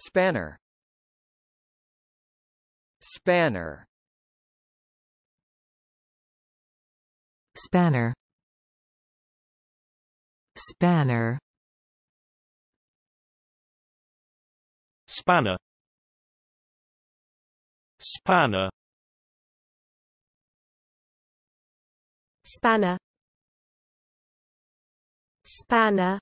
Spanner Spanner Spanner Spanner Spanner Spanner Spanner Spanner